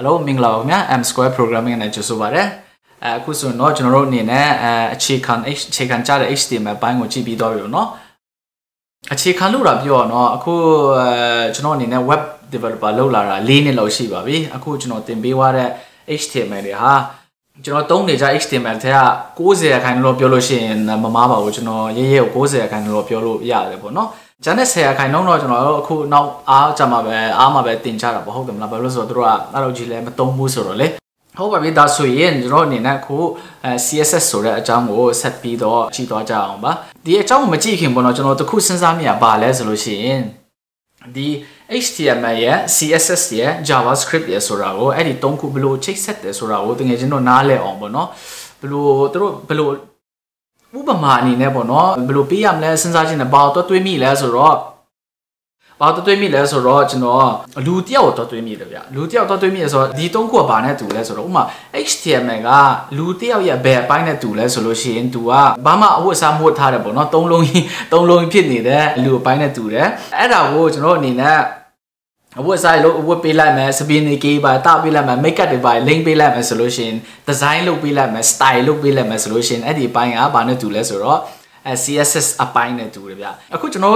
Hello မင်္ဂလာပါခင်ဗျာ M Square Programming နဲ့ကြိုဆိုပါရစေ။အခုဆိုတော့ကျွန်တော်တို့အနေနဲ့အခြေခံအခြေခံကြတဲ့ HTML ဘိုင်းကိုကြည့်ပြီးတော့ပြီနော်။အခြေခံလို့တာပြောတော့နော်အခုကျွန်တော်အနေနဲ့ web developer လုပ်လာတာ၄နှစ်လောက်ရှိပါပြီ။အခုကျွန်တော်သင်ပေးသွားတဲ့ HTML တွေဟာကျွန်တော်သုံးနေကြ HTML ထဲက90%ခိုင်လို့ပြောလို့ရှိရင်မမားပါဘူးကျွန်တော်ရရဲ့90%ခိုင်လို့ပြောလို့ရတယ်ပေါ့နော်။ဂျန်နဲ့ဆရာခိုင်နှုံးတော့ကျွန်တော်တို့အခုနောက်အားကြမှာပဲအားမှာပဲတင်ကြတာပေါ့ဟုတ်တယ်မလားဘာလို့ဆိုတော့တို့ကအဲ့လိုကြီးလည်းမတုံးဘူးဆိုတော့လေဟုတ်ပါပြီဒါဆိုရင်ကျွန်တော်အနေနဲ့ခု CSS ဆိုတဲ့အကြောင်းကိုဆက်ပြီးတော့ကြည့်သွားကြအောင်ပါဒီအကြောင်းကိုမကြည့်ခင်ပေါ့နော်ကျွန်တော်တခုစဉ်းစားမိတာဘာလဲဆိုလို့ရှိရင်ဒီ HTML ရဲ့ CSS ရဲ့ JavaScript ရဲ့ဆိုတာကိုအဲ့ဒီ၃ခုဘယ်လိုချိတ်ဆက်တယ်ဆိုတာကိုတကယ်ချင်းတော့နားလည်အောင်ပေါ့နော်ဘယ်လိုတို့ဘယ်လိုဥပမာအနေနဲ့ပေါ့နော်ဘယ်လိုပေးရမလဲစဉ်းစားခြင်းနဲ့ဘာတော့တွေးမိလဲဆိုတော့ဘာတော့တွေးမိလဲဆိုတော့ကျွန်တော်လူတယောက်တော့တွေးမိတယ်ဗျလူတယောက်တော့တွေးမိတယ်ဆိုတော့ဒီသုံးခုကဘာနဲ့တူလဲဆိုတော့ဥမာ HTML ကလူတယောက်ရဲ့ဘယ်ပိုင်းနဲ့တူလဲဆိုလို့ရှိရင် तू ကဘာမှအဝတ်အစားမဝတ်ထားတယ်ပေါ့နော်သုံးလုံးကြီးသုံးလုံးဖြစ်နေတဲ့လူအပိုင်းနဲ့တူတယ်အဲ့ဒါကိုကျွန်တော်အနေနဲ့အဝတ်စားလို့အဝတ်ပေးလိုက်မယ်စပင်းတွေကေးပါတပေးလိုက်မယ်မိတ်ကပ်တွေပါလိမ့်ပေးလိုက်မယ်ဆိုလို့ရှိရင်ဒီဇိုင်းလုပ်ပေးလိုက်မယ်စတိုင်လုပ်ပေးလိုက်မယ်ဆိုလို့ရှိရင်အဲ့ဒီအပိုင်းကဘာနဲ့တူလဲဆိုတော့ CSS အပိုင်းနဲ့တူတယ်ဗျအခုကျွန်တော်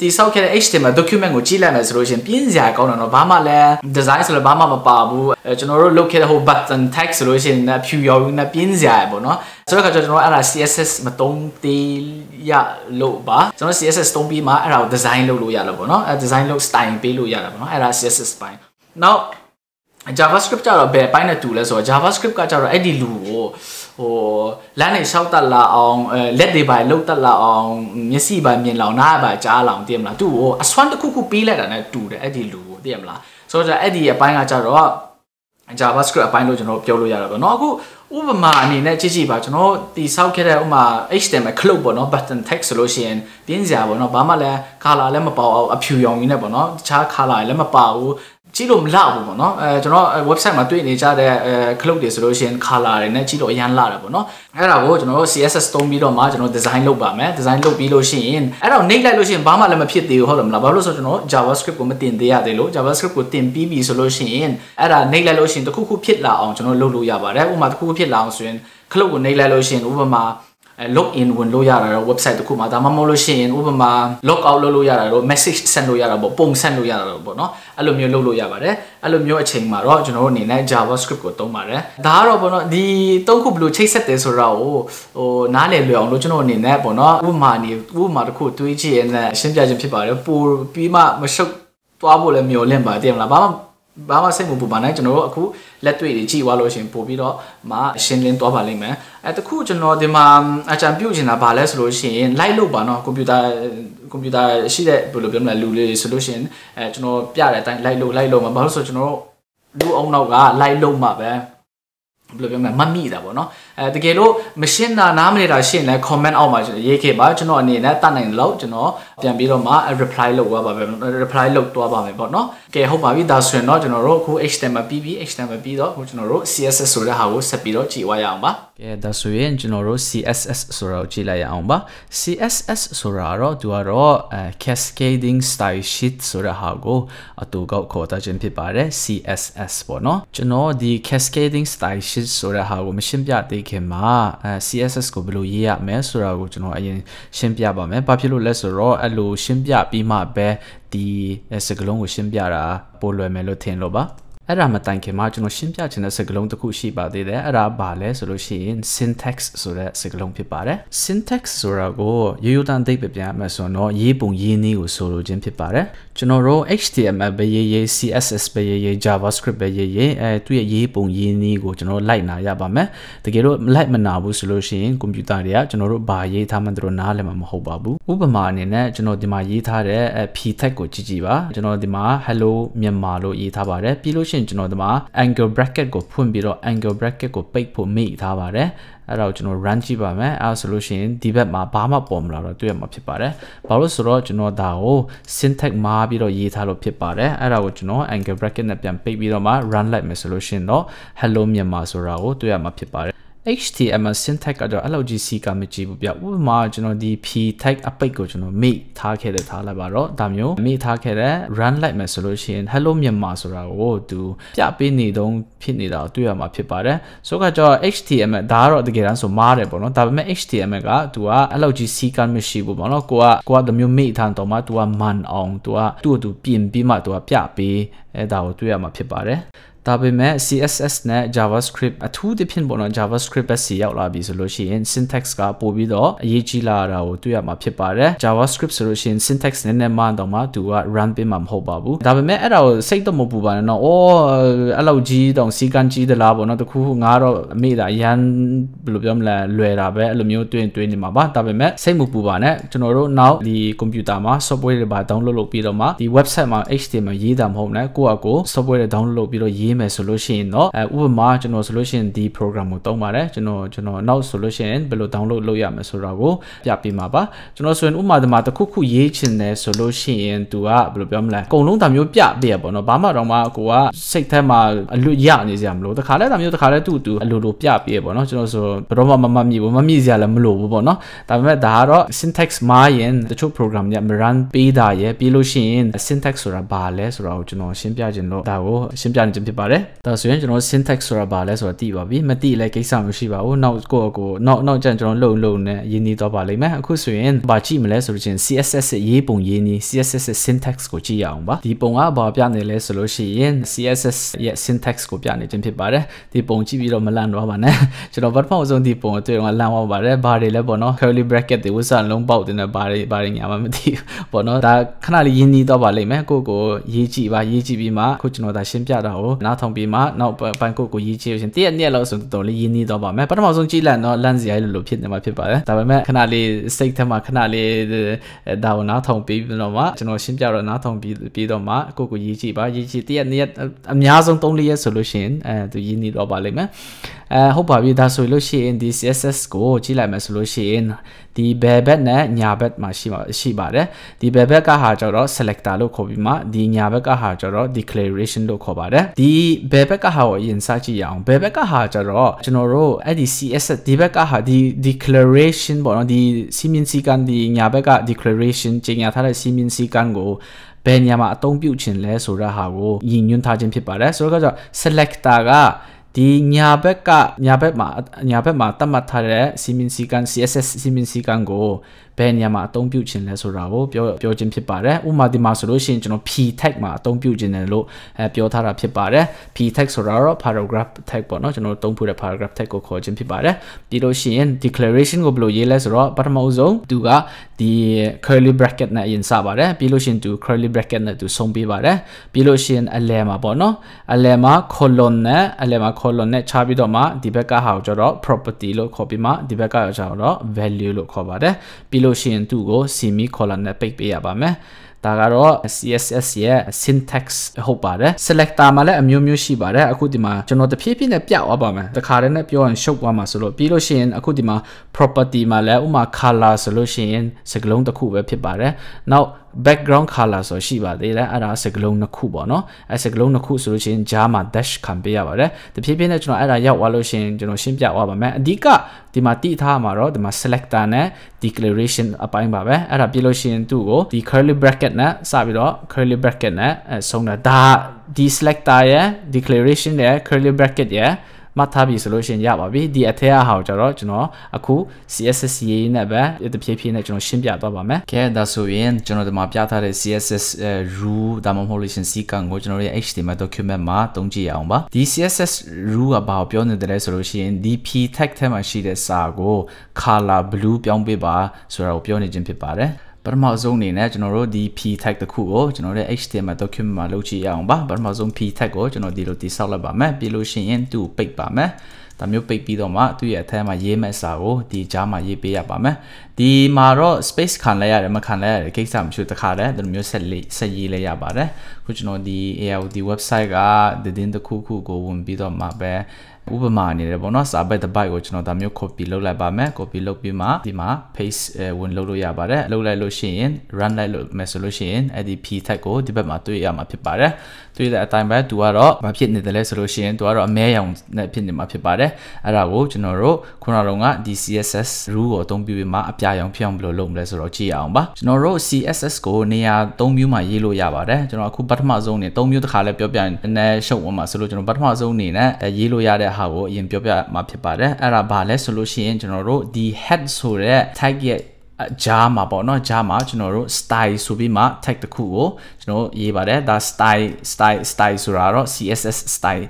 ဒီဆောက်ခဲ့တဲ့ HTML document ကိုကြည့်လိုက်မယ်ဆိုလို့ရှင်ပြင်းစရာကောင်းတော့တော့ဘာမှလည်း design ဆိုလည်းဘာမှမပါဘူးကျွန်တော်တို့လုပ်ခဲ့တဲ့ဟို button tag ဆိုလို့ရှင်နဲ့ view ရောနဲ့ပြင်းစရာပေါ့နော်ဆိုတော့ကျွန်တော်အဲ့ဒါ CSS မတုံးသေးရလို့ပါကျွန်တော် CSS တုံးပြီးမှအဲ့ဒါကို design လုပ်လို့ရလို့ပေါ့နော်အဲ့ design လုပ် style ပေးလို့ရတာပေါ့နော်အဲ့ဒါ CSS ပိုင်း now JavaScript ကြတော့ဘယ်ပိုင်းနဲ့တူလဲဆိုတော့ JavaScript ကကြတော့အဲ့ဒီလူကိုဟိုလမ်းတွေရှောက်တက်လာအောင်လက်တွေပါလှုပ်တက်လာအောင်မျက်စိပါမြင်လောင်နားပါကြားလောင်သိရမလားသူ့ကိုအစွမ်းတစ်ခုခုပေးလိုက်တာနဲ့တူတယ်အဲ့ဒီလူကိုသိရမလားဆိုတော့အဲ့ဒီအပိုင်းကကြတော့ JavaScript အပိုင်းလို့ကျွန်တော်ပြောလို့ရတာပေါ့เนาะအခုဥပမာအနေနဲ့ကြည့်ကြည့်ပါကျွန်တော်ဒီဆောက်ခဲ့တဲ့ဥပမာ HTML cloud ပေါ့เนาะ button text ဆိုလို့ရှိရင်ပြင်းစရာပေါ့เนาะဘာမှလည်း color လည်းမပေါအောင်အဖြူရောင်ကြီးနဲ့ပေါ့เนาะတခြား color လည်းမပါဘူးကြည့်လို့မလောက်ဘူးပေါ့နော်အဲကျွန်တော် website မှာတွေ့နေကြတဲ့အဲ cloud တွေဆိုလို့ရှိရင် color တွေနဲ့ကြည့်လို့အရန်လာတာပေါ့နော်အဲ့ဒါကိုကျွန်တော်တို့ CSS သုံးပြီးတော့မှကျွန်တော် design လုပ်ပါမယ် design လုပ်ပြီးလို့ရှိရင်အဲ့တော့ neat လိုက်လို့ရှိရင်ဘာမှလည်းမဖြစ်သေးဘူးဟုတ်တယ်မလားဘာလို့လဲဆိုတော့ကျွန်တော် JavaScript ကိုမတင်သေးရသေးလို့ JavaScript ကိုတင်ပြီးပြီဆိုလို့ရှိရင်အဲ့ဒါ neat လိုက်လို့ရှိရင်တခုခုဖြစ်လာအောင်ကျွန်တော်လုပ်လို့ရပါတယ်ဥပမာတခုခုဖြစ်လာအောင်ဆိုရင် cloud ကို neat လိုက်လို့ရှိရင်ဥပမာ log in ဝင်လို့ရတာတော့ website တခုမှာဒါမှမဟုတ်လို့ရှိရင်ဥပမာ log out လုပ်လို့ရတာတော့ message send လုပ်ရတာပေါ့ပုံ send လုပ်ရတာတော့ပေါ့နော်အဲ့လိုမျိုးလုပ်လို့ရပါတယ်အဲ့လိုမျိုးအချိန်မှာတော့ကျွန်တော်တို့အနေနဲ့ javascript ကိုသုံးပါတယ်ဒါကတော့ပေါ့နော်ဒီသုံးခုဘယ်လိုချိတ်ဆက်တယ်ဆိုတာကိုဟိုနားလည်လွယ်အောင်လို့ကျွန်တော်အနေနဲ့ပေါ့နော်ဥပမာနေဥပမာတစ်ခုတွေးကြည့်ရင်လည်းရှင်းပြခြင်းဖြစ်ပါတယ်ပိုပြီးမှမရှုပ်သွားဖို့လည်းမျှော်လင့်ပါတယ်မလားဘာမှဘာမှစိတ်မပူပါနဲ့ကျွန်တော်တို့အခုလက်တွေ့တွေကြည့်သွားလို့ရှင်ပို့ပြီးတော့မှရှင်းလင်းသွားပါလိမ့်မယ်အဲတခုကျွန်တော်ဒီမှာအကြံပြုချင်တာဗာလဲဆိုလို့ရှင် light လို့ပါနော်ကွန်ပျူတာကွန်ပျူတာရှိတဲ့ဘယ်လိုပြောမလဲလူလေးဆိုလို့ရှင်အဲကျွန်တော်ပြတဲ့အတိုင်း light လို့ light လို့မှာဘာလို့ဆိုကျွန်တော်တို့လူအောင်နောက်က light လို့မှာပဲဘယ်လိုပြောမလဲမမိတာပေါ့နော်အဲတကယ်လို့မရှင်းတာနားမနေတာရှင်းလဲ comment အောက်မှာရေးခဲ့ပါကျွန်တော်အနေနဲ့တတ်နိုင်လို့ကျွန်တော်ပြန်ပြီးတော့မှ reply လုပ်သွားပါမယ် reply လုပ်သွားပါမယ်ပေါ့နော်ကဲဟုတ်ပါပြီဒါဆိုရင်တော့ကျွန်တော်တို့အခု HTML ပြီးပြီး HTML ပြီးတော့အခုကျွန်တော်တို့ CSS ဆိုတဲ့ဟာကိုဆက်ပြီးတော့ကြည့်ဝါရအောင်ပါကဲဒါဆိုရင်ကျွန်တော်တို့ CSS ဆိုတာကိုကြည့်လိုက်ရအောင်ပါ CSS ဆိုတာတော့သူကတော့ cascading style sheet ဆိုတဲ့ဟာကိုအတူကောက်ခေါ်တာခြင်းဖြစ်ပါတယ် CSS ပေါ့နော်ကျွန်တော်ဒီ cascading style sheet ဆိုတဲ့ဟာကိုမရှင်းပြသေးခင်မှာအဲ CSS ကိုဘယ်လိုရေးရမလဲဆိုတာကိုကျွန်တော်အရင်ရှင်းပြပါမယ်။ဘာဖြစ်လို့လဲဆိုတော့အဲ့လိုရှင်းပြပြီးမှပဲဒီစကားလုံးကိုရှင်းပြတာပိုလွယ်မယ်လို့ထင်လို့ပါ။အဲ့ဒါမတိုင်ခင်မှာကျွန်တော်ရှင်းပြချင်တဲ့စကားလုံးတစ်ခုရှိပါသေးတယ်အဲ့ဒါဘာလဲဆိုလို့ရှိရင် syntax ဆိုတဲ့စကားလုံးဖြစ်ပါတယ် syntax ဆိုတာကိုရိုးရိုးတန်သိပ်ပြန်မှဆိုတော့ရေးပုံရေးနည်းကိုဆိုလိုခြင်းဖြစ်ပါတယ်ကျွန်တော်တို့ HTML ပဲရေးရေး CSS ပဲရေးရေး JavaScript ပဲရေးရေးအဲသူ့ရဲ့ရေးပုံရေးနည်းကိုကျွန်တော်လိုက်နာရပါမယ်တကယ်လို့လိုက်မနာဘူးဆိုလို့ရှိရင်ကွန်ပျူတာတွေကကျွန်တော်တို့ဘာရေးထားမှန်းတို့နားလည်မှာမဟုတ်ပါဘူးဥပမာအနေနဲ့ကျွန်တော်ဒီမှာရေးထားတဲ့ p tag ကိုကြည့်ကြည့်ပါကျွန်တော်ဒီမှာ hello မြန်မာလို့ရေးထားပါတယ်ပြီးလို့ရှိရင်ရင်ကျွန်တော်ဒီမှာ angle bracket ကိုဖွင့်ပြီးတော့ angle bracket ကိုပိတ်ဖို့မိထားပါတယ်အဲ့ဒါကိုကျွန်တော် run ကြည့်ပါမယ်အဲ့ဒါဆိုလို့ရှိရင်ဒီဘက်မှာဘာမှပေါ်မလာတော့တွေ့ရမှာဖြစ်ပါတယ်ဘာလို့ဆိုတော့ကျွန်တော်ဒါကို syntax မှားပြီးတော့ရေးထားလို့ဖြစ်ပါတယ်အဲ့ဒါကိုကျွန်တော် angle bracket နဲ့ပြန်ပိတ်ပြီးတော့မှ run လိုက်မယ်ဆိုလို့ရှိရင်တော့ hello မြန်မာဆိုတာကိုတွေ့ရမှာဖြစ်ပါတယ် HTML syntax ကတော့အဲ့လိုကြီးစီကမကြည့်ဘူးပြဥပမာကျွန်တော်ဒီ p tag အပိတ်ကိုကျွန်တော် make ထားခဲ့တဲ့ထားလိုက်ပါတော့ဒါမျိုး make ထားခဲ့တဲ့ run လိုက်မယ်ဆိုလို့ရှိရင် hello မြန်မာဆိုတာကိုသူပြပေးနေတုန်းဖြစ်နေတာကိုတွေ့ရမှာဖြစ်ပါတယ်ဆိုတော့ HTML ဒါကတော့တကယ်တမ်းဆိုမားတယ်ပေါ့နော်ဒါပေမဲ့ HTML ကသူကအဲ့လိုကြီးစီကမရှိဘူးပေါ့နော်ကိုကကိုကဒါမျိုး make ထားတော့မှသူက man အောင်သူကသူ့ကိုသူပြင်ပြီးမှသူကပြပေးအဲဒါကိုတွေ့ရမှာဖြစ်ပါတယ်ဒါပေမဲ့ CSS နဲ့ JavaScript အထူးသဖြင့်ပေါ့နော် JavaScript ပဲစီရောက်လာပြီဆိုလို့ရှိရင် syntax ကပို့ပြီးတော့အရေးကြီးလာတာကိုတွေ့ရမှာဖြစ်ပါတယ် JavaScript ဆိုလို့ရှိရင် syntax နည်းနည်းမှတော့မှသူက run ပေးမှာမဟုတ်ပါဘူးဒါပေမဲ့အဲ့ဒါကိုစိတ်တော့မပူပါနဲ့နော်အော်အဲ့လောက်ကြီးတောင်စီကန်းကြီးသလားပေါ့နော်တခုခုငါတော့အမိတာရန်ဘယ်လိုပြောမလဲလွယ်တာပဲအဲ့လိုမျိုးတွင်းတွင်းနေမှာပါဒါပေမဲ့စိတ်မပူပါနဲ့ကျွန်တော်တို့နောက်ဒီ computer မှာ software တွေပါ download လုပ်ပြီးတော့မှဒီ website မှာ HTML ရေးတာမဟုတ်နဲ့ကိုယ့်အကို software တွေ download လုပ်ပြီးတော့ရေးမယ်ဆိုလို့ရှိရင်တော့အဲဥပမာကျွန်တော်ဆိုလို့ရှိရင်ဒီ program ကိုသုံးပါတယ်ကျွန်တော်ကျွန်တော်နောက်ဆိုလို့ရှိရင်ဘယ်လို download လုပ်ရမလဲဆိုတာကိုပြပေးမှာပါကျွန်တော်ဆိုရင်ဥပမာဒီမှာတစ်ခုခုရေးချင်တယ်ဆိုလို့ရှိရင် तू ကဘယ်လိုပြောမလဲအကုန်လုံးဒါမျိုးပြပေးရပေါ့နော်ဘာမှတော့မှကိုကစိတ်ထဲမှာအလွတ်ရနေစရာမလိုတခါလဲဒါမျိုးတခါလဲသူ့သူအလိုလိုပြပေးရပေါ့နော်ကျွန်တော်ဆိုဘယ်တော့မှမမမြည်ဘူးမမြည်စရာလည်းမလိုဘူးပေါ့နော်ဒါပေမဲ့ဒါကတော့ syntax မှားရင်တချို့ program တွေက run ပေးတာရယ်ပြီးလို့ရှိရင် syntax ဆိုတာဘာလဲဆိုတာကိုကျွန်တော်ရှင်းင်းပြခြင်းလို့ဒါကိုရှင်းပြနေခြင်းဖြစ်ပါတယ်ဒါဆိုရင်ကျွန်တော် syntax ဆိုတာဘာလဲဆိုတာသိပါပြီမသိလည်းကိစ္စမရှိပါဘူးနောက်ကိုကိုနောက်နောက်ကျရင်ကျွန်တော်လုံလုံနဲ့ရင်းနှီးတော့ပါလိမ့်မယ်အခုဆိုရင်ဘာကြည့်မလဲဆိုလို့ချင်း CSS ရဲ့ရေးပုံရင်းနှီး CSS ရဲ့ syntax ကိုကြည့်ရအောင်ပါဒီပုံကဘာပြနေလဲဆိုလို့ရှိရင် CSS ရဲ့ syntax ကိုပြနေခြင်းဖြစ်ပါတယ်ဒီပုံကြည့်ပြီးတော့မလန့်တော့ပါနဲ့ကျွန်တော်ပထမဆုံးဒီပုံအတွေ့အကြုံလန့်သွားပါတယ်ဘာတွေလဲပေါ့နော် curly bracket တွေဝစလုံးပေါက်တင်တဲ့ဘာတွေဘာတွေညာမှမသိဘူးပေါ့နော်ဒါခဏလေးရင်းနှီးတော့ပါလိမ့်မယ်ကိုကိုရေးကြည့်ပါရေးကြည့်ပြီးမှခုကျွန်တော်ဒါရှင်းပြတာကိုနားထောင်ပြီးမှနောက်ပန်ကုတ်ကိုရေးချေရှင်တရက်နှစ်လောက်ဆိုတော်တော်လေးရင်းနှီးတော့ပါမယ်ပထမဆုံးကြည့်လိုက်တော့လန့်စရာလို့လို့ဖြစ်နေမှာဖြစ်ပါတယ်ဒါပေမဲ့ခဏလေးစိတ်ထဲမှာခဏလေးဒါကိုနားထောင်ပြီးတော့မှကျွန်တော်ရှင်းပြတော့နားထောင်ပြီးပြီးတော့မှကိုကိုရေးချေပါရေးချေတရက်နှစ်ရက်အများဆုံး3-4ရက်ဆိုလို့ရှိရင်အဲသူရင်းနှီးတော့ပါလိမ့်မယ်အဲဟုတ်ပါပြီဒါဆိုလို့ရှိရင်ဒီ CSS ကိုကြည့်လိုက်မယ်ဆိုလို့ရှိရင်ဒီဘယ်ဘက်နဲ့ညာဘက်မှာရှိမှာရှိပါတယ်ဒီဘယ်ဘက်ကဟာကျတော့ selector လို့ခေါ်ပြီးမှဒီညာဘက်ကဟာကျတော့ declaration လို့ခေါ်ပါတယ်ဒီဘယ်ဘက်ကဟာကိုအရင်စကြည့်ရအောင်ဘယ်ဘက်ကဟာကျတော့ကျွန်တော်တို့အဲ့ဒီ CS ဒီဘက်ကဟာဒီ declaration ပေါ့နော်ဒီစီမင်းစီကန်ဒီညာဘက်က declaration ကြေညာထားတဲ့စီမင်းစီကန်ကိုဘယ်ညမှာအသုံးပြုခြင်းလဲဆိုတဲ့ဟာကိုညင်ညွှန်းထားခြင်းဖြစ်ပါတယ်ဆိုတော့ကကြောင့် selector ကဒီညာဘက်ကညာဘက်မှာညာဘက်မှာတတ်မှတ်ထားတဲ့စီမင်းစီကန် CSS စီမင်းစီကန်ကိုဘယ်နေရာမှာအသုံးပြုခြင်းလဲဆိုတာကိုပြောပြောခြင်းဖြစ်ပါတယ်ဥပမာဒီမှာဆိုလို့ရှိရင်ကျွန်တော် p tag မှာအသုံးပြုခြင်းတယ်လို့အဲပြောထားတာဖြစ်ပါတယ် p tag ဆိုတာတော့ paragraph tag ပေါ့နော်ကျွန်တော်သုံးဖို့တဲ့ paragraph tag ကိုခေါ်ခြင်းဖြစ်ပါတယ်ပြီးလို့ရှိရင် declaration ကိုဘယ်လိုရေးလဲဆိုတော့ပထမဦးဆုံးသူကဒီ curly bracket နဲ့ရင်စပါတယ်ပြီးလို့ရှိရင်သူ curly bracket နဲ့သူဆုံးပေးပါတယ်ပြီးလို့ရှိရင်အလယ်မှာပေါ့နော်အလယ်မှာ colon နဲ့အလယ်မှာ colon နဲ့ခြားပြီးတော့မှဒီဘက်ကဟာကိုကျတော့ property လို့ခေါ်ပြီးမှဒီဘက်ကကျတော့ value လို့ခေါ်ပါတယ်ပြီးလို့လို့ရှိရင်သူ့ကို semicolon နဲ့ပိတ်ပေးရပါမယ်ဒါကတော့ CSS ရဲ့ syntax ဟုတ်ပါတယ် selector မှာလည်းအမျိုးမျိုးရှိပါတယ်အခုဒီမှာကျွန်တော်တဖြည်းဖြည်းနဲ့ပြသွားပါမယ်တခါတည်းနဲ့ပြောရင်ရှုပ်သွားမှာဆိုလို့ပြီးလို့ရှိရင်အခုဒီမှာ property မှာလည်းဥမာ color ဆိုလို့ရှိရင်စကလုံးတစ်ခုပဲဖြစ်ပါတယ်နောက် background color ဆိုရှိပါသေးတယ်အဲ့ဒါစကလုံးနှစ်ခုပေါ့နော်အဲ့စကလုံးနှစ်ခုဆိုလို့ရှိရင်ဂျားမှာ dash ခံပေးရပါတယ်တဖြည်းဖြည်းနဲ့ကျွန်တော်အဲ့ဒါရောက်သွားလို့ရှိရင်ကျွန်တော်ရှင်းပြသွားပါမယ်အဓိကဒီမှာတိထားမှာတော့ဒီမှာ selector နဲ့ declaration အပိုင်းပါပဲအဲ့ဒါပြလို့ရှိရင်သူ့ကိုဒီ curly bracket နဲ့စပြီးတော့ curly bracket နဲ့ဆုံးတာဒါဒီ selector ရဲ့ declaration ရဲ့ curly bracket ရဲ့မှတ်ထားပြီဆိုလို့ရှိရင်ရပါပြီဒီအထက်ကဟာကိုကျတော့ကျွန်တော်အခု CSSCA နဲ့ပဲတဖြည်းဖြည်းနဲ့ကျွန်တော်ရှင်းပြသွားပါမယ်ကဲဒါဆိုရင်ကျွန်တော်ဒီမှာပြထားတဲ့ CSS rule ဒါမှမဟုတ်လို့ရှင်စီကံကိုကျွန်တော်ရဲ့ HTML document မှာတုံးကြည့်အောင်ပါဒီ CSS rule ကဘာကိုပြောနေတယ်လဲဆိုလို့ရှိရင်ဒီ p tag ထဲမှာရှိတဲ့စာကို color blue ပြောင်းပေးပါဆိုတာကိုပြောနေခြင်းဖြစ်ပါတယ်ပထမဆုံးအနေနဲ့ကျွန်တော်တို့ဒီ p tag တခုကိုကျွန်တော်တို့ HTML document မှာလုပ်ကြည့်ရအောင်ပါပထမဆုံး p tag ကိုကျွန်တော်ဒီလိုတိဆောက်လိုက်ပါမယ်ပြီးလို့ရှိရင်သူ့ကိုပိတ်ပါမယ်ဒါမျိုးပိတ်ပြီးတော့မှသူ့ရဲ့အထက်မှာရေးမဲ့စာကိုဒီကြားမှာရေးပေးရပါမယ်ဒီမှာတော့ space ခံလိုက်ရတယ်မခံလိုက်ရတဲ့ကိစ္စမျိုးတစ်ခါတည်းဒီလိုမျိုးဆက်လေးဆက်ရေးလိုက်ရပါတယ်ခုကျွန်တော်ဒီ AIOD website ကသတင်းတစ်ခုခုကိုဝင်ပြီးတော့မှပဲဥပမာအနေနဲ့ပေါ့နော်စာဘက်တစ်ပိုက်ကိုကျွန်တော်ဒါမျိုး copy လုပ်လိုက်ပါမယ် copy လုပ်ပြီးမှဒီမှာ paste ဝင်လုပ်လို့ရပါတယ်လုပ်လိုက်လို့ရှိရင် run လိုက်လို့မယ်ဆိုလို့ရှိရင်အဲ့ဒီ p tag ကိုဒီဘက်မှာတွေ့ရမှာဖြစ်ပါတယ်တွေ့တဲ့အတိုင်းပဲသူကတော့မဖြစ်နေတယ်လဲဆိုလို့ရှိရင်သူကတော့အမဲရောင်နဲ့ဖြစ်နေမှာဖြစ်ပါတယ်အဲ့ဒါကိုကျွန်တော်တို့ခုနကတော့ဒီ CSS rule ကိုအသုံးပြုပြီးမှအပြရောင်ဖြစ်အောင်ဘယ်လိုလုပ်မလဲဆိုတော့ကြည့်အောင်ပါကျွန်တော်တို့ CSS ကိုနေရာ၃မျိုးမှာရေးလို့ရပါတယ်ကျွန်တော်အခုပထမဆုံးနေ၃မျိုးတစ်ခါလဲပြောပြရင်နည်းနည်းရှုပ်အောင်ပါဆိုလို့ကျွန်တော်ပထမဆုံးနေနဲ့ရေးလို့ရတဲ့တဲ့ဟာကိုအရင်ပြောပြမှာဖြစ်ပါတယ်အဲ့ဒါဘာလဲဆိုလို့ရှိရင်ကျွန်တော်တို့ဒီ head ဆိုတဲ့ tag ရဲ့ဂျာမှာပေါ့နော်ဂျာမှာကျွန်တော်တို့ style ဆိုပြီးမှ tag တစ်ခုကိုကျွန်တော်ရေးပါတယ်ဒါ style style style ဆိုတာတော့ CSS style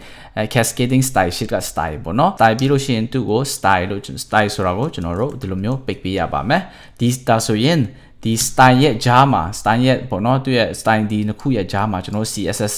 cascading style sheet က style ပေါ့နော် style ပြီးလို့ရှိရင်သူ့ကို style လို့ style ဆိုတာကိုကျွန်တော်တို့ဒီလိုမျိုးပိတ်ပေးရပါမယ်ဒီဒါဆိုရင်ဒီ style ရဲ့ဂျားမှာ style ရဲ့ပေါ့နော်သူ့ရဲ့ style ဒီနှစ်ခုရဲ့ဂျားမှာကျွန်တော် CSS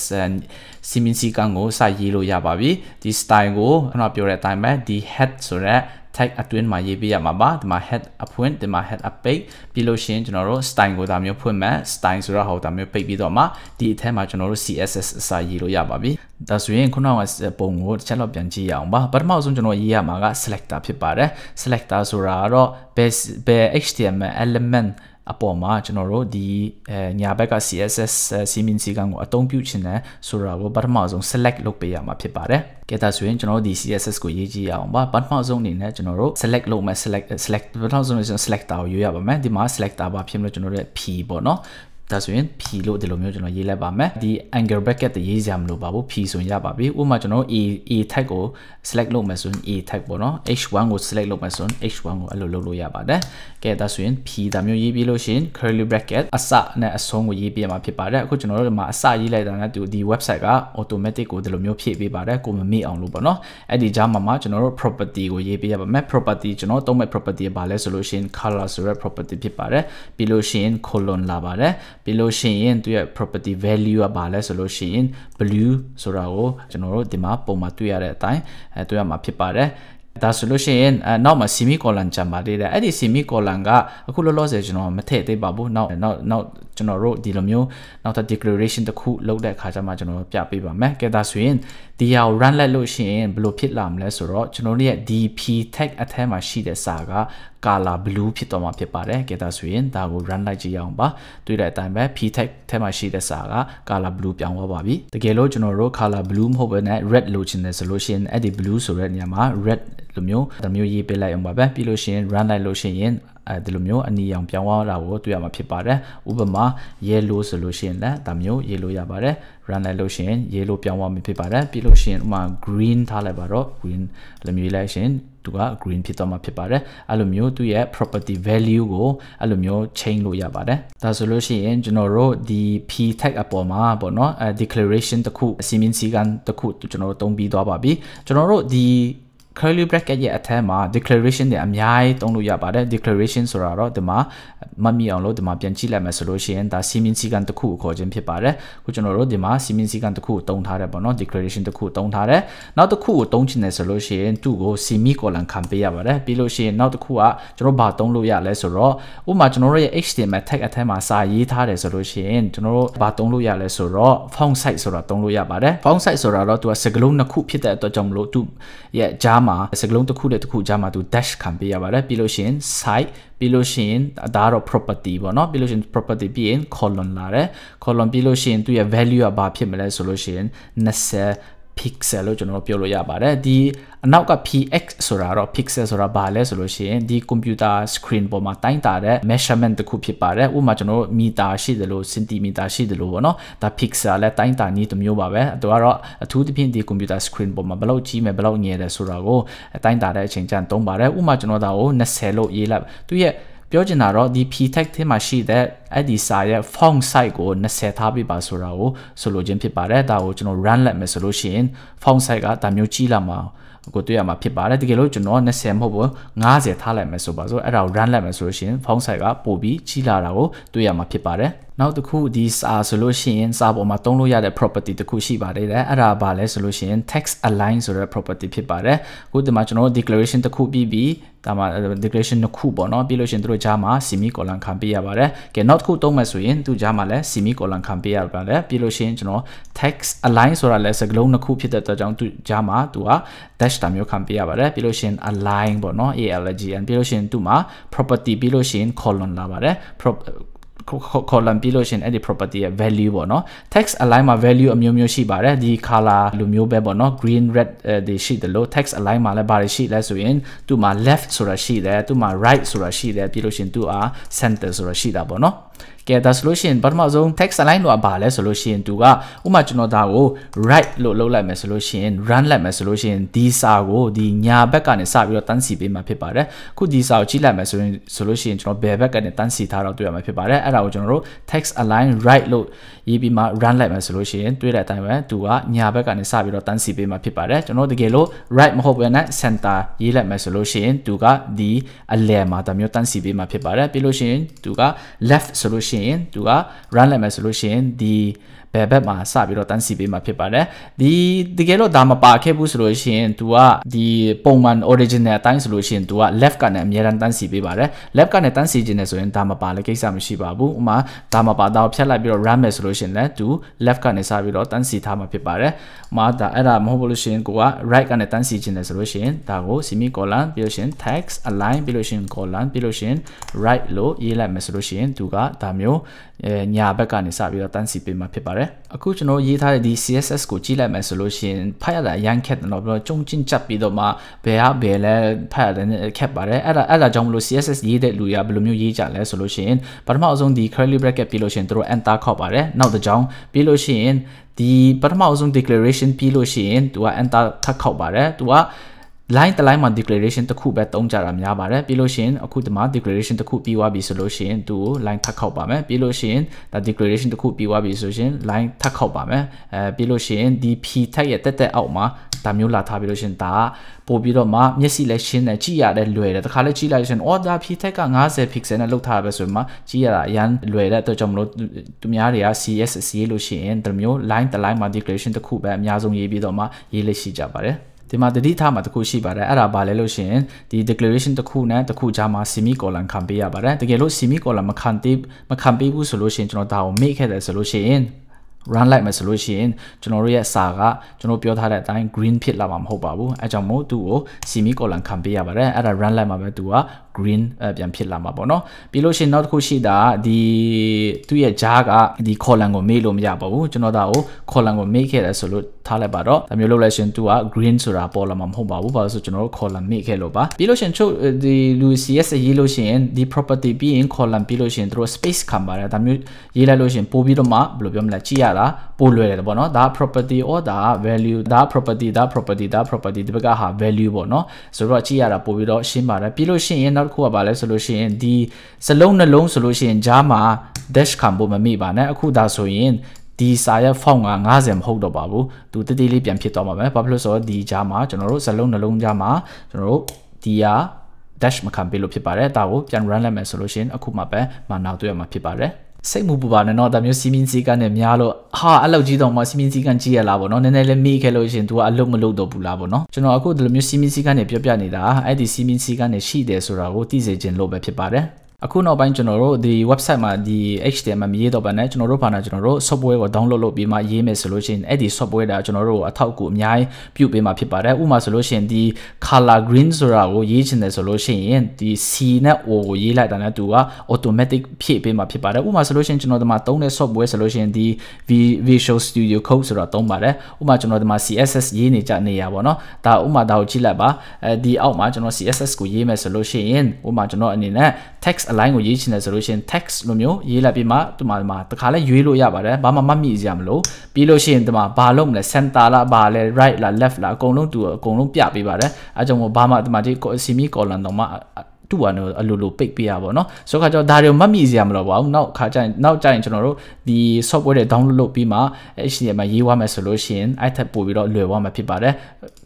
CMC ကကိုစရေးလို့ရပါပြီဒီ style ကိုခုနပြောတဲ့အတိုင်းပဲဒီ head ဆိုတဲ့ tag အတွင်းမှာရေးပေးရမှာပါဒီမှာ head အဖွင့်ဒီမှာ head အပိတ်ပြီးလို့ရှိရင်ကျွန်တော်တို့ style ကိုဒါမျိုးဖွင့်မယ် style ဆိုတော့ဟောဒါမျိုးပိတ်ပြီးတော့မှဒီအထက်မှာကျွန်တော်တို့ CSS အစာရေးလို့ရပါပြီဒါဆိုရင်ခုနကပုံကိုတစ်ချက်လောက်ပြန်ကြည့်ရအောင်ပါပထမဆုံးကျွန်တော်ရေးရမှာက selector ဖြစ်ပါတယ် selector ဆိုတာကတော့ base HTML element အပေါ်မှာ ကျွန်တော်တို့ဒီအဲညာဘက်က CSS စီမင်းစီကံကိုအသုံးပြုချင်တယ်ဆိုတာကိုပထမဆုံး select လုပ်ပေးရမှာဖြစ်ပါတယ်။ကဲဒါဆိုရင်ကျွန်တော်တို့ဒီ CSS ကိုရေးကြည့်ရအောင်ပါ။ပထမဆုံးအနေနဲ့ကျွန်တော်တို့ select လုပ်မယ် select select ပထမဆုံးကျွန်တော် selector ကိုရွေးရပါမယ်။ဒီမှာ selector ဘာဖြစ်မလဲကျွန်တော်တို့ P ပေါ့နော်။ဒါဆိုရင်ဖြီလို့ဒီလိုမျိုးကျွန်တော်ရေးလိုက်ပါမယ်ဒီ angle bracket တရေးစရာမလိုပါဘူးဖြီဆိုရင်ရပါပြီဥပမာကျွန်တော် a a tag ကို select လုပ်မယ်ဆိုရင် a tag ပေါ့နော် h1 ကို select လုပ်မယ်ဆိုရင် h1 ကိုအဲ့လိုလုပ်လို့ရပါတယ်ကဲဒါဆိုရင်ဖြီဒါမျိုးရေးပြီးလို့ရှိရင် curly bracket အစနဲ့အဆုံးကိုရေးပြမှာဖြစ်ပါတယ်အခုကျွန်တော်တို့ဒီမှာအစရေးလိုက်တာနဲ့ဒီဒီ website က automatic ကိုဒီလိုမျိုးဖြည့်ပေးပါတယ်ကိုမမေ့အောင်လို့ပေါ့နော်အဲ့ဒီကြားမှာမှကျွန်တော်တို့ property ကိုရေးပြရပါမယ် property ကျွန်တော်သုံးမဲ့ property ပါလဲဆိုလို့ရှိရင် color ဆိုတဲ့ property ဖြစ်ပါတယ်ပြီးလို့ရှိရင် column လာပါတယ်ပြီးလို့ရှိရင်သူရဲ့ property value ကဘာလဲဆိုလို့ရှိရင် blue ဆိုတာကိုကျွန်တော်တို့ဒီမှာပုံမှန်တွေ့ရတဲ့အတိုင်းအဲတွေ့ရမှာဖြစ်ပါတယ်ဒါဆိုလို့ရှိရင်အဲနောက်မှာ semi colon ကြံပါသေးတယ်အဲ့ဒီ semi colon ကအခုလောလောဆယ်ကျွန်တော်မထည့်သေးပါဘူးနောက်နောက်နောက်ကျွန်တော်တို့ဒီလိုမျိုးနောက်ထပ် declaration တစ်ခုလုပ်တဲ့အခါကျမှကျွန်တော်ပြပေးပါမယ်ကဲဒါဆိုရင်ဒီဟာကို run လိုက်လို့ရှိရင်ဘယ်လိုဖြစ်လာမလဲဆိုတော့ကျွန်တော်တို့ရဲ့ dp tag အထဲမှာရှိတဲ့စာက color blue ဖြစ်သွားမှာဖြစ်ပါတယ်ကဲဒါဆိုရင်ဒါကို run လိုက်ကြည့်အောင်ပါတွေ့တဲ့အတိုင်းပဲ p tag ထဲမှာရှိတဲ့စာက color blue ပြောင်းသွားပါပြီတကယ်လို့ကျွန်တော်တို့ color blue မဟုတ်ဘဲနဲ့ red လိုချင်တယ်ဆိုလို့ရှိရင်အဲ့ဒီ blue ဆိုတဲ့နေရာမှာ red လိုမျိုးဒါမျိုးရေးပေးလိုက်အောင်ပါပဲပြီးလို့ရှိရင် run လိုက်လို့ရှိရင်အဲဒီလိုမျိုးအနီရောင်ပြောင်းသွားတာကိုတွေ့ရမှာဖြစ်ပါတယ်ဥပမာ yellow ဆိုလို့ရှိရင်လည်းဒါမျိုး yellow ရပါတယ် run လိုက်လို့ရှိရင် yellow ပြောင်းသွားမှာဖြစ်ပါတယ်ပြီးလို့ရှိရင်ဥမာ green ထားလိုက်ပါတော့ green လိုမျိုးလိုက်ရှင်သူက green ဖြစ်သွားမှာဖြစ်ပါတယ်အဲ့လိုမျိုးသူ့ရဲ့ property value ကိုအဲ့လိုမျိုး change လို့ရပါတယ်ဒါဆိုလို့ရှိရင်ကျွန်တော်တို့ဒီ p tag အပေါ်မှာပေါ့နော်အဲ declaration တစ်ခုအစီအမင်းစည်းကမ်းတစ်ခုကျွန်တော်တို့တုံးပြီးသွားပါပြီကျွန်တော်တို့ဒီ curly bracket ရဲ့အထက်မှာ declaration တွေအများကြီးတုံးလို့ရပါတယ် declaration ဆိုတာတော့ဒီမှာမမိအောင်လို့ဒီမှာပြန်ကြည့်လိုက်မယ်ဆိုလို့ရှိရင်ဒါစီမင်းစည်းကမ်းတစ်ခုကိုခေါ်ခြင်းဖြစ်ပါတယ်ခုကျွန်တော်တို့ဒီမှာစီမင်းစည်းကမ်းတစ်ခုကိုတုံးထားတယ်ပေါ့နော် declaration တစ်ခုကိုတုံးထားတယ်နောက်တစ်ခုကိုတုံးချင်တယ်ဆိုလို့ရှိရင်သူ့ကို semicolon ခံပေးရပါတယ်ပြီးလို့ရှိရင်နောက်တစ်ခုကကျွန်တော်ဘာတုံးလို့ရလဲဆိုတော့ဥပမာကျွန်တော်တို့ရဲ့ HTML tag အထက်မှာစာရေးထားတယ်ဆိုလို့ရှိရင်ကျွန်တော်တို့ဘာတုံးလို့ရလဲဆိုတော့ font size ဆိုတာတုံးလို့ရပါတယ် font size ဆိုတာတော့သူကစကလုံးနှစ်ခုဖြစ်တဲ့အတွက်ကြောင့်မလို့သူရဲ့ jar ကြားမှာစကလုံးတစ်ခုနဲ့တစ်ခုကြားမှာသူ dash ခံပေးရပါတယ်ပြီးလို့ရှိရင် site ပြီးလို့ရှိရင်ဒါကတော့ property ပေါ့နော်ပြီးလို့ရှိရင် property ပြီးရင် column လာတယ် column ပြီးလို့ရှိရင်သူ့ရဲ့ value ကဘာဖြစ်မလဲဆိုလို့ရှိရင်20 pixel လို့ကျွန်တော်ပြောလို့ရပါတယ်ဒီအနောက်က px ဆိုတာတော့ pixel ဆိုတာဘာလဲဆိုလို့ရှိရင်ဒီ computer screen ပေါ်မှာတိုင်းတာတဲ့ measurement တစ်ခုဖြစ်ပါတယ်ဥပမာကျွန်တော်မီတာရှိတယ်လို့ centimeter ရှိတယ်လို့ပေါ့နော်ဒါ pixel လည်းတိုင်းတာနည်းတစ်မျိုးပါပဲသူကတော့အထူးသဖြင့်ဒီ computer screen ပေါ်မှာဘယ်လောက်ကြီးမယ်ဘယ်လောက်ငယ်တယ်ဆိုတာကိုတိုင်းတာတဲ့အချိန်ကျန်သုံးပါတယ်ဥပမာကျွန်တော်ဒါကို20လို့ရေးလိုက်သူရဲ့ပြောချင်တာတော့ဒီ p tag ထဲမှာရှိတဲ့အဲ့ဒီစာရဲ့ font size ကို20ထားပေးပါဆိုတာကိုဆိုလိုခြင်းဖြစ်ပါတယ်ဒါကိုကျွန်တော် run လက်မယ်ဆိုလို့ရှိရင် font size ကဒါမျိုးကြီးလာမှာကိုတွေ့ရမှာဖြစ်ပါတယ်တကယ်လို့ကျွန်တော်20မဟုတ်ဘူး90ထားလိုက်မယ်ဆိုပါဆိုအဲ့ဒါကို run လိုက်မယ်ဆိုလို့ရှိရင် font size ကပိုပြီးကြီးလာတာကိုတွေ့ရမှာဖြစ်ပါတယ်နောက်တစ်ခုဒီစာဆိုလို့ရှိရင်စာပေါ်မှာသုံးလို့ရတဲ့ property တစ်ခုရှိပါသေးတယ်အဲ့ဒါဘာလဲဆိုလို့ရှိရင် text align ဆိုတဲ့ property ဖြစ်ပါတယ်အခုဒီမှာကျွန်တော်တို့ declaration တစ်ခုပြီးပြီးဒါမှ declaration တစ်ခုပေါ့နော်ပြီးလို့ရှိရင်တို့ကြားမှာ semicolon ခံပေးရပါတယ်ကဲနောက်တစ်ခုသုံးမယ်ဆိုရင်သူကြားမှာလည်း semicolon ခံပေးရပါတယ်ပြီးလို့ရှိရင်ကျွန်တော် text align ဆိုတာလည်းစကလုံးတစ်ခုဖြစ်တဲ့အတွက်ကြောင့်သူကြားမှာသူက dash တာမျိုးခံပေးရပါတယ်ပြီးလို့ရှိရင် align ပေါ့နော် algn ပြီးလို့ရှိရင်သူမှာ property ပြီးလို့ရှိရင် colon လာပါတယ် column ပြီးလို့ရှင်အဲ့ဒီ property ရဲ့ value ပေါ့နော် text align မှာ value အမျိုးမျိုးရှိပါတယ်ဒီ color လိုမျိုးပဲပေါ့နော် green red တွေရှိတယ်လို့ text align မှာလည်းဘာတွေရှိလဲဆိုရင် သူ့မှာ left ဆိုတာရှိတယ်သူ့မှာ right ဆိုတာရှိတယ်ပြီးလို့ရှင်သူ့အား center ဆိုတာရှိတာပေါ့နော်ကဲဒါဆိုလို့ရှိရင်ပထမဆုံး text align လို့ပါလဲဆိုလို့ရှိရင်သူကဥမာကျွန်တော်ဒါကို right လို့လုပ်လိုက်မယ်ဆိုလို့ရှိရင် run လိုက်မယ်ဆိုလို့ရှိရင်ဒီစာကိုဒီညာဘက်ကနေစပြီးတော့တန်းစီပေးမှာဖြစ်ပါတယ်အခုဒီစာကိုကြည့်လိုက်မယ်ဆိုရင်ဆိုလို့ရှိရင်ကျွန်တော်ဘယ်ဘက်ကနေတန်းစီထားတော့တွေ့ရမှာဖြစ်ပါတယ်အဲ့ဒါကိုကျွန်တော်တို့ text align right လို့ရေးပြီးမှ run လိုက်မယ်ဆိုလို့ရှိရင်တွေ့တဲ့အတိုင်းပဲသူကညာဘက်ကနေစပြီးတော့တန်းစီပေးမှာဖြစ်ပါတယ်ကျွန်တော်တကယ်လို့ right မဟုတ်ဘဲနဲ့ center ရေးလိုက်မယ်ဆိုလို့ရှိရင်သူကဒီအလယ်မှာဒါမျိုးတန်းစီပေးမှာဖြစ်ပါတယ်ပြီးလို့ရှိရင်သူက left ဆိုလို့ရှိရင်သူက run လိုက်မယ်ဆိုလို့ရှိရင်ဒီဘယ်ဘက်မှာစပြီးတော့တန်းစီပေးမှာဖြစ်ပါတယ်ဒီတကယ်လို့ဒါမပါခဲ့ဘူးဆိုလို့ရှိရင် तू ကဒီပုံမှန် original အတိုင်းဆိုလို့ရှိရင် तू က left ကနဲ့အများရန်တန်းစီပေးပါတယ် left ကနဲ့တန်းစီခြင်းနဲ့ဆိုရင်ဒါမပါလည်းကိစ္စမရှိပါဘူးဥမာဒါမပါတော့ဖြတ်လိုက်ပြီးတော့ run မယ်ဆိုလို့ရှိရင်လည်း तू left ကနဲ့စပြီးတော့တန်းစီထားမှာဖြစ်ပါတယ်ဥမာဒါအဲ့ဒါမဟုတ်ဘူးလို့ရှိရင်ကိုက right ကနဲ့တန်းစီခြင်းနဲ့ဆိုလို့ရှိရင်ဒါကို semicolon ပြီးလို့ရှိရင် text align ပြီးလို့ရှိရင် colon ပြီးလို့ရှိရင် right လို့ရေးလိုက်မယ်ဆိုလို့ရှိရင် तू ကဒါမျိုးအဲညာဘက်ကနေစပြီးတော့တန်းစီပေးမှာဖြစ်ပါတယ်အခုကျွန်တော်ရေးထားတဲ့ဒီ CSS ကိုကြည့်လိုက်မယ်ဆိုလို့ရှိရင်ဖတ်ရတာအရင်ခက်တယ်တော့ပြီးတော့ကြုံချင်းချက်ပြီးတော့မှဘယ်ဟာဘယ်လဲဖတ်ရတယ်ခက်ပါတယ်အဲ့ဒါအဲ့ဒါကြောင့်မလို့ CSS ရေးတဲ့လူတွေကဘယ်လိုမျိုးရေးကြလဲဆိုလို့ရှိရင်ပထမအဆုံးဒီ curly bracket ပြီးလို့ရှိရင်တို့ enter ခောက်ပါတယ်နောက်တစ်ကြောင်ပြီးလို့ရှိရင်ဒီပထမအဆုံး declaration ပြီးလို့ရှိရင်သူက enter ထပ်ခောက်ပါတယ်သူက line တစ် line မှာ declaration တစ်ခုပဲတုံးကြတာများပါတယ်ပြီးလို့ရှိရင်အခုဒီမှာ declaration တစ်ခုပြီးသွားပြီဆိုလို့ရှိရင်သူ့ကို line ထပ်ခောက်ပါမယ်ပြီးလို့ရှိရင်ဒါ declaration တစ်ခုပြီးသွားပြီဆိုရှင် line ထပ်ခောက်ပါမယ်အဲပြီးလို့ရှိရင်ဒီ p tag ရဲ့တက်တက်အောက်မှာဒါမျိုးလာထားပြီးလို့ရှင်ဒါပို့ပြီးတော့မှမျက်စိလည်းရှင်းတယ်ကြည့်ရတယ်လွယ်တယ်တခါလဲကြည့်လိုက်ရှင်အော်ဒါ p tag က90 pixel နဲ့လောက်ထားပဲဆိုမှကြည့်ရတာအရန်လွယ်တဲ့အတွက်ကြောင့်မလို့သူများတွေက CSS ရေးလို့ရှိရင်ဒီမျိုး line တစ် line မှာ declaration တစ်ခုပဲအများဆုံးရေးပြီးတော့မှရေးလက်ရှိကြပါတယ်ဒီမှာတတိထားမှာတခုရှိပါတယ်အဲ့ဒါဘာလဲလို့ရှိရင်ဒီ declaration တစ်ခုနဲ့တစ်ခုကြားမှာ semicolon ခံပေးရပါတယ်တကယ်လို့ semicolon မခံသေးမခံပေးဘူးဆိုလို့ရှိရင်ကျွန်တော်ဒါကို make ခဲ့တယ်ဆိုလို့ရှိရင် run လိုက်မယ်ဆိုလို့ရှိရင်ကျွန်တော်တို့ရဲ့စာကကျွန်တော်ပြောထားတဲ့အတိုင်း green ဖြစ်လာမှာမဟုတ်ပါဘူးအဲကြောင့်မို့သူ့ကို semicolon ခံပေးရပါတယ်အဲ့ဒါ run လိုက်မှာပဲသူက green ပြန်ဖြစ်လာမှာပေါ့နော်ပြီးလို့ရှိရင်နောက်တစ်ခုရှိတာဒီသူ့ရဲ့ jar ကဒီ column ကိုမေ့လို့မရပါဘူးကျွန်တော်ဒါကို column ကိုမေ့ခဲ့တယ်ဆိုလို့ထားလိုက်ပါတော့ဒါမျိုးလုပ်လိုက်ရှင်သူက green ဆိုတာပေါ်လာမှာမဟုတ်ပါဘူးဘာလို့ဆိုကျွန်တော်တို့ column မေ့ခဲ့လို့ပါပြီးလို့ရှင်ချုပ်ဒီ Lucy ရဲ့စရေးလို့ရှိရင်ဒီ property ပြီးရင် column ပြီးလို့ရှိရင်သူတို့ space ခံပါတယ်ဒါမျိုးရေးလိုက်လို့ရှင်ပို့ပြီးတော့မှဘယ်လိုပြောမလဲကြည့်ရတာပို့လွယ်တယ်ပေါ့နော်ဒါ property order value ဒါ property ဒါ property ဒါ property ဒီဘက်ကဟာ value ပေါ့နော်ဆိုတော့ကြည့်ရတာပို့ပြီးတော့ရှင်းပါတယ်ပြီးလို့ရှိရင်နောက်တစ်ခုကပါလဲဆိုလို့ရှိရင်ဒီစလုံးနှလုံးဆိုလို့ရှိရင်ဂျားမှာ dash ခံဖို့မမိပါနဲ့အခုဒါဆိုရင်ဒီစာရက် font က90မဟုတ်တော့ပါဘူးသူတိတိလေးပြန်ဖြစ်သွားမှာပဲဘာဖြစ်လို့ဆိုတော့ဒီဂျားမှာကျွန်တော်တို့စလုံးနှလုံးဂျားမှာကျွန်တော်တို့ဒီဟာ dash မခံပေးလို့ဖြစ်ပါတယ်ဒါကိုပြန် run လိုက်မယ်ဆိုလို့ရှိရင်အခုမှပဲမနောက်တွေ့ရမှာဖြစ်ပါတယ်စိတ်မပူပါနဲ့တော့ဒါမျိုးစီမင်းစည်းကမ်းနဲ့များလို့ဟာအဲ့လောက်ကြီးတော့မစီမင်းစည်းကမ်းကြီးရလားပေါ့နော်နည်းနည်းလေးမိခဲ့လို့ရှင် तू ကအလုပ်မလုပ်တော့ဘူးလားပေါ့နော်ကျွန်တော်အခုဒီလိုမျိုးစီမင်းစည်းကမ်းနဲ့ပြောပြနေတာအဲ့ဒီစီမင်းစည်းကမ်းနဲ့ရှိတယ်ဆိုတာကိုသိစေချင်လို့ပဲဖြစ်ပါတယ်အခုနောက်ပိုင်းကျွန်တော်တို့ဒီ website မှာဒီ HTML မရေးတော့ပါနဲ့ကျွန်တော်တို့ဘာနာကျွန်တော်တို့ software ကို download လုပ်ပြီးမှရေးမယ်ဆိုလို့ရှိရင်အဲ့ဒီ software ဒါကျွန်တော်တို့အထောက်အကူအများကြီးပြုပေးမှာဖြစ်ပါတယ်ဥပမာဆိုလို့ရှိရင်ဒီ color green ဆိုတာကိုရေးချင်တယ်ဆိုလို့ရှိရင်ဒီ C နဲ့ O ကိုရေးလိုက်တာနဲ့သူက automatic ဖြည့်ပေးမှာဖြစ်ပါတယ်ဥပမာဆိုလို့ရှိရင်ကျွန်တော်ဒီမှာသုံးတဲ့ software ဆိုလို့ရှိရင်ဒီ Visual Studio Code ဆိုတာသုံးပါတယ်ဥပမာကျွန်တော်ဒီမှာ CSS ရေးနေကြနေရပါတော့ဒါဥပမာဒါကိုကြည့်လိုက်ပါအဲဒီအောက်မှာကျွန်တော် CSS ကိုရေးမယ်ဆိုလို့ရှိရင်ဥပမာကျွန်တော်အနေနဲ့ text အလိုင်းကိုရေးချင်တယ်ဆိုလို့ရှိရင် text လိုမျိုးရေးလိုက်ပြီးမှဒီမှာဒီမှာတခါလဲရွေးလို့ရပါတယ်ဘာမှမမိစရာမလိုပြီးလို့ရှိရင်ဒီမှာဘာလုပ်မလဲ center လားဘာလဲ right လား left လားအကုန်လုံးသူအကုန်လုံးပြပေးပါတယ်အဲကြောင့်မို့ဘာမှဒီမှာဒီ semi colon တော့မှတူပါတော့အလိုလိုပိတ်ပေးရပါတော့เนาะဆိုတော့ကျွန်တော်ဒါတွေမမိစရာမလိုပါဘူးနောက်ခါကျရင်နောက်ကျရင်ကျွန်တော်တို့ဒီ software တွေ download လုပ်ပြီးမှ HTML မှာရေးဝါမယ်ဆိုလို့ရှိရင်အဲ့ထက်ပို့ပြီးတော့လွယ်ဝါမှာဖြစ်ပါတယ်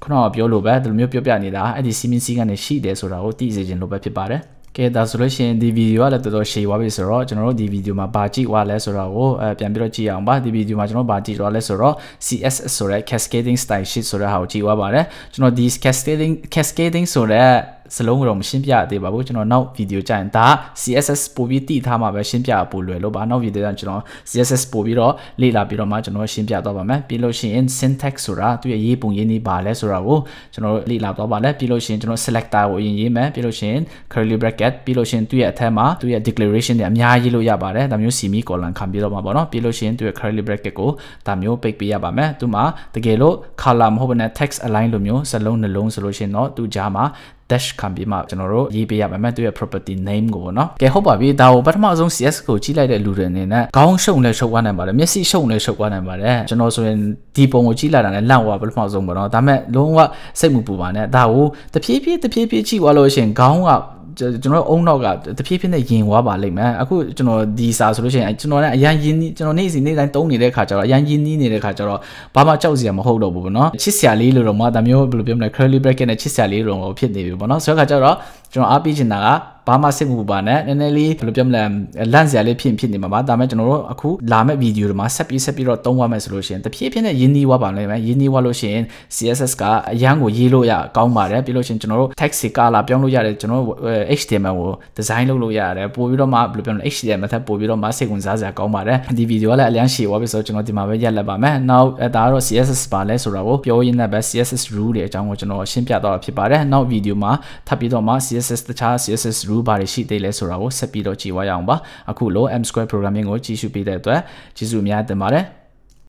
ခုနကပြောလို့ပဲဒီလိုမျိုးပြောပြနေတာအဲ့ဒီ CMC ကနေရှိတယ်ဆိုတာကိုသိစေချင်လို့ပဲဖြစ်ပါတယ်ကဲဒါဆိုလို့ရှိရင်ဒီဗီဒီယိုကလည်းတော်တော်ရှည်သွားပြီဆိုတော့ကျွန်တော်တို့ဒီဗီဒီယိုမှာဘာကြည့်သွားလဲဆိုတော့ကိုအဲပြန်ပြီးတော့ကြည့်အောင်ပါဒီဗီဒီယိုမှာကျွန်တော်ဘာကြည့်သွားလဲဆိုတော့ CSS ဆိုတဲ့ cascading style sheet ဆိုတဲ့ဟာကိုကြည့်သွားပါတယ်ကျွန်တော်ဒီ cascading cascading ဆိုတဲ့စလုံးကတော့မရှင်းပြသေးပါဘူးကျွန်တော်နောက်ဗီဒီယိုကြရင်ဒါ CSS ပို့ပြီးတည်ထားမှာပဲရှင်းပြပို့လွယ်လို့ပါနောက်ဗီဒီယိုကြရင်ကျွန်တော် CSS ပို့ပြီးတော့လေ့လာပြီးတော့မှကျွန်တော်ရှင်းပြသွားပါမယ်ပြီးလို့ရှိရင် syntax ဆိုတာသူရဲ့ရေးပုံရေးနည်းပါလဲဆိုတာကိုကျွန်တော်လေ့လာသွားပါလဲပြီးလို့ရှိရင်ကျွန်တော် selector ကိုအရင်ရေးမယ်ပြီးလို့ရှိရင် curly bracket ပြီးလို့ရှိရင်သူ့ရဲ့အထက်မှာသူ့ရဲ့ declaration တွေအများကြီးလို့ရပါတယ်ဒါမျိုး semi colon ခံပြီးတော့မှာပေါ့နော်ပြီးလို့ရှိရင်သူ့ရဲ့ curly bracket ကိုဒါမျိုးပိတ်ပေးရပါမယ်သူမှာတကယ်လို့ color မဟုတ်ဘဲနဲ့ text align လိုမျိုးစလုံးနှလုံးဆိုလို့ရှိရင်တော့သူ့ကြားမှာ dash ခံပြီးမှကျွန်တော်တို့ရေးပေးရမယ်အမှန်သူရဲ့ property name ကိုပေါ့နော်ကဲဟုတ်ပါပြီဒါကိုပထမဆုံး CS ကိုကြည့်လိုက်တဲ့လူတွေအနေနဲ့ခေါင်းရှုံလည်းရှုပ်သွားနိုင်ပါတယ်မျက်စိရှုံလည်းရှုပ်သွားနိုင်ပါတယ်ကျွန်တော်ဆိုရင်ဒီပုံကိုကြည့်လာတာနဲ့လန့်သွားပထမဆုံးပေါ့နော်ဒါပေမဲ့လုံးဝစိတ်မပူပါနဲ့ဒါကိုတဖြည်းဖြည်းတဖြည်းဖြည်းကြည့်သွားလို့ရှိရင်ခေါင်းကကျွန်တော်အုံနောက်ကတဖြည်းဖြည်းနဲ့ယင်သွားပါလိမ့်မယ်အခုကျွန်တော်ဒီစာဆိုလို့ရှိရင်ကျွန်တော်လည်းအရန်ယင်ကျွန်တော်နေ့စဉ်နေ့တိုင်းတုံးနေတဲ့ခါကျတော့အရန်ယင်နီးနေတဲ့ခါကျတော့ဘာမှကြောက်စရာမဟုတ်တော့ဘူးပေါ့နော်ချစ်စရာလေးလို့တော့မဒါမျိုးဘယ်လိုပြောမလဲ curly bracket နဲ့ချစ်စရာလေးလို့တော့ဖြစ်နေပြီပေါ့နော်ဆိုတော့ခါကျတော့ကျွန်တော်အားပေးချင်တာကဘာမှစိတ်မပူပါနဲ့နည်းနည်းလေးဘယ်လိုပြောမလဲလန့်စရာလေးဖြစ်ဖြစ်နေမှာပါဒါပေမဲ့ကျွန်တော်တို့အခုလာမယ့်ဗီဒီယိုတွေမှာဆက်ပြီးဆက်ပြီးတော့သုံးသွားမယ်ဆိုလို့ရှိရင်တဖြည်းဖြည်းနဲ့ရင်းနှီးသွားပါလိမ့်မယ်ရင်းနှီးသွားလို့ရှိရင် CSS ကအရန်ကိုရေးလို့ရကောင်းပါတယ်ပြီးလို့ရှိရင်ကျွန်တော်တို့ text စီကလာပြောင်းလို့ရတယ်ကျွန်တော်တို့ HTML ကို design လုပ်လို့ရတယ်ပို့ပြီးတော့မှဘယ်လိုပြောမလဲ HTML မထပ်ပို့ပြီးတော့မှစိတ်ဝင်စားစရာကောင်းပါတယ်ဒီဗီဒီယိုကလည်းအလျမ်းရှည်သွားပြီဆိုတော့ကျွန်တော်ဒီမှာပဲရက်လက်ပါမယ် now ဒါကတော့ CSS ပါလဲဆိုတာကိုပြောရင်းနဲ့ပဲ CSS rule တွေအကြောင်းကိုကျွန်တော်ရှင်းပြသွားတာဖြစ်ပါတယ်နောက်ဗီဒီယိုမှာထပ်ပြီးတော့မှ CSS တခြား CSS rule rule ဘာတွေရှိသေးလဲဆိုတာကိုဆက်ပြီးတော့ကြည့်ဝါရအောင်ပါအခုလို m square programming ကိုကြည့်ရှုပေးတဲ့အတွက်ကျေးဇူးအများတင်ပါတယ်